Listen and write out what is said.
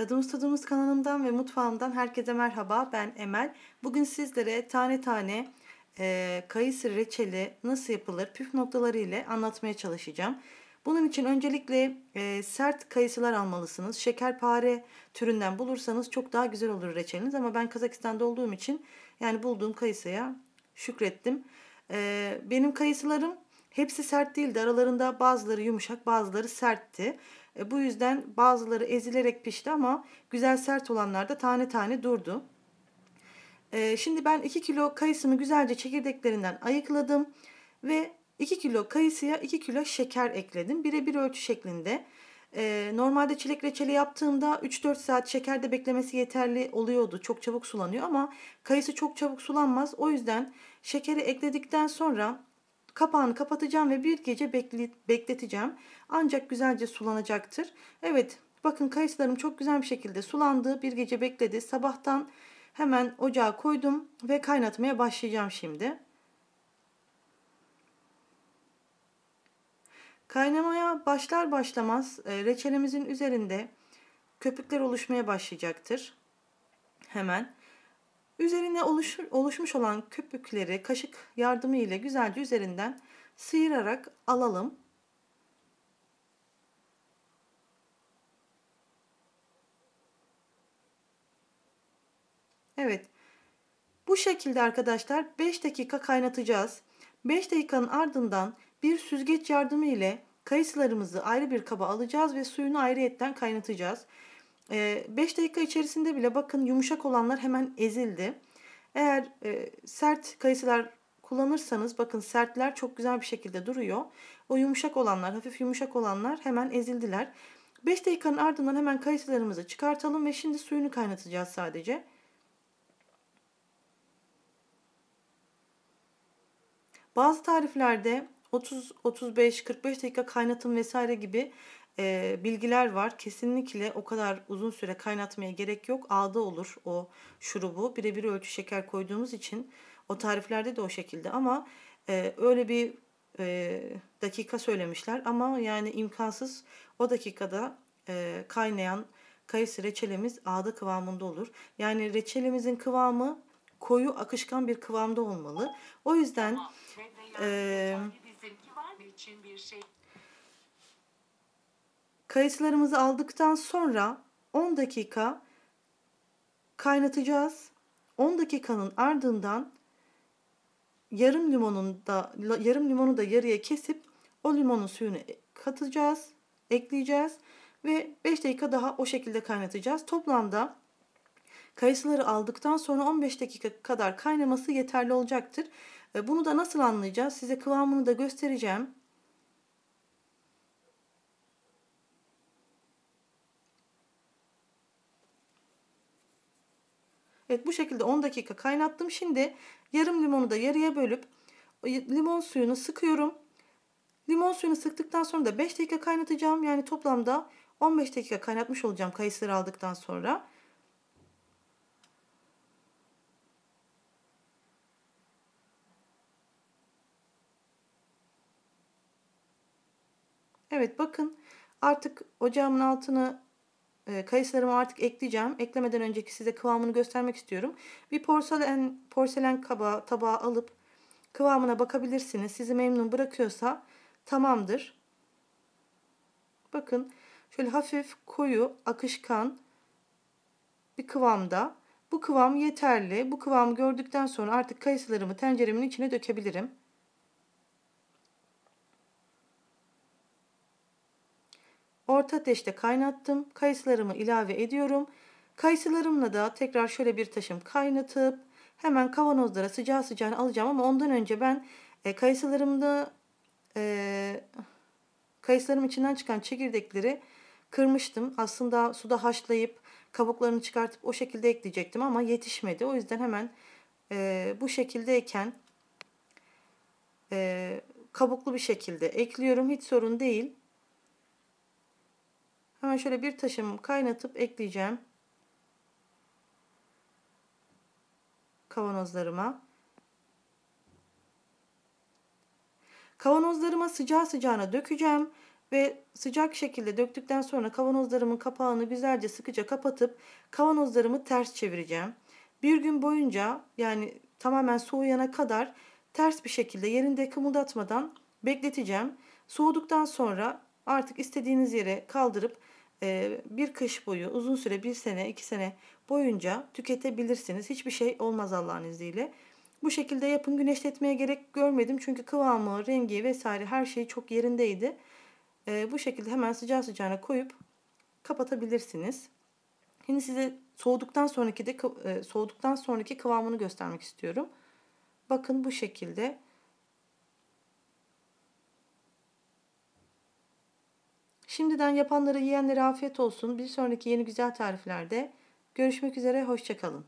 Tadımız Tadımız kanalımdan ve mutfağımdan herkese merhaba. Ben Emel. Bugün sizlere tane tane e, kayısı reçeli nasıl yapılır püf noktaları ile anlatmaya çalışacağım. Bunun için öncelikle e, sert kayısılar almalısınız. Şekerpare türünden bulursanız çok daha güzel olur reçeliniz. Ama ben Kazakistan'da olduğum için yani bulduğum kayısıya şükrettim. E, benim kayısılarım hepsi sert değildi. Aralarında bazıları yumuşak bazıları sertti. E, bu yüzden bazıları ezilerek pişti ama güzel sert olanlar da tane tane durdu. E, şimdi ben 2 kilo kayısımı güzelce çekirdeklerinden ayıkladım ve 2 kilo kayısıya 2 kilo şeker ekledim. Birebir ölçü şeklinde. E, normalde çilek reçeli yaptığımda 3-4 saat şekerde beklemesi yeterli oluyordu. Çok çabuk sulanıyor ama kayısı çok çabuk sulanmaz. O yüzden şekeri ekledikten sonra kapağını kapatacağım ve bir gece bekleteceğim ancak güzelce sulanacaktır. Evet bakın kayısılarım çok güzel bir şekilde sulandı. Bir gece bekledi. Sabahtan hemen ocağa koydum ve kaynatmaya başlayacağım şimdi. Kaynamaya başlar başlamaz e, reçelimizin üzerinde köpükler oluşmaya başlayacaktır. Hemen üzerine oluş, oluşmuş olan köpükleri kaşık yardımı ile güzelce üzerinden sıyırarak alalım. Evet. Bu şekilde arkadaşlar 5 dakika kaynatacağız. 5 dakikanın ardından bir süzgeç yardımı ile kayısılarımızı ayrı bir kaba alacağız ve suyunu ayrıyetten kaynatacağız. 5 ee, dakika içerisinde bile bakın yumuşak olanlar hemen ezildi. Eğer e, sert kayısılar kullanırsanız bakın sertler çok güzel bir şekilde duruyor. O yumuşak olanlar, hafif yumuşak olanlar hemen ezildiler. 5 dakikanın ardından hemen kayısılarımızı çıkartalım ve şimdi suyunu kaynatacağız sadece. Bazı tariflerde 30, 35, 45 dakika kaynatın vesaire gibi e, bilgiler var. Kesinlikle o kadar uzun süre kaynatmaya gerek yok. Ağda olur o şurubu. Birebir ölçü şeker koyduğumuz için o tariflerde de o şekilde ama e, öyle bir e, dakika söylemişler ama yani imkansız o dakikada e, kaynayan kayısı reçelimiz ağda kıvamında olur. Yani reçelimizin kıvamı koyu akışkan bir kıvamda olmalı. O yüzden şey? kayısılarımızı aldıktan sonra 10 dakika kaynatacağız. 10 dakikanın ardından yarım limonun da yarım limonu da yarıya kesip o limonun suyunu katacağız, ekleyeceğiz ve 5 dakika daha o şekilde kaynatacağız. Toplamda Kayısıları aldıktan sonra 15 dakika kadar kaynaması yeterli olacaktır. E, bunu da nasıl anlayacağız? Size kıvamını da göstereceğim. Evet bu şekilde 10 dakika kaynattım. Şimdi yarım limonu da yarıya bölüp limon suyunu sıkıyorum. Limon suyunu sıktıktan sonra da 5 dakika kaynatacağım. Yani toplamda 15 dakika kaynatmış olacağım kayısıları aldıktan sonra. Evet bakın artık ocağımın altına e, kayısılarımı artık ekleyeceğim. Eklemeden önceki size kıvamını göstermek istiyorum. Bir porselen porselen kaba tabağı alıp kıvamına bakabilirsiniz. Sizi memnun bırakıyorsa tamamdır. Bakın şöyle hafif koyu akışkan bir kıvamda. Bu kıvam yeterli. Bu kıvamı gördükten sonra artık kayısılarımı tenceremin içine dökebilirim. Orta ateşte kaynattım. Kayısılarımı ilave ediyorum. Kayısılarımla da tekrar şöyle bir taşım kaynatıp hemen kavanozlara sıcağı sıcağına alacağım ama ondan önce ben e, kayısılarımda e, kayısılarım içinden çıkan çekirdekleri kırmıştım. Aslında suda haşlayıp kabuklarını çıkartıp o şekilde ekleyecektim ama yetişmedi. O yüzden hemen e, bu şekildeyken e, kabuklu bir şekilde ekliyorum. Hiç sorun değil. Hemen şöyle bir taşımı kaynatıp ekleyeceğim. Kavanozlarıma. Kavanozlarıma sıcağı sıcağına dökeceğim ve sıcak şekilde döktükten sonra kavanozlarımın kapağını güzelce sıkıca kapatıp kavanozlarımı ters çevireceğim. Bir gün boyunca yani tamamen soğuyana kadar ters bir şekilde yerinde kımıldatmadan bekleteceğim. Soğuduktan sonra Artık istediğiniz yere kaldırıp e, bir kış boyu uzun süre bir sene iki sene boyunca tüketebilirsiniz. Hiçbir şey olmaz Allah'ın izniyle. Bu şekilde yapın güneşletmeye gerek görmedim. Çünkü kıvamı, rengi vesaire her şey çok yerindeydi. E, bu şekilde hemen sıcağı sıcağına koyup kapatabilirsiniz. Şimdi size soğuduktan sonraki de e, soğuduktan sonraki kıvamını göstermek istiyorum. Bakın bu şekilde Şimdiden yapanlara yiyenlere afiyet olsun. Bir sonraki yeni güzel tariflerde görüşmek üzere, hoşçakalın.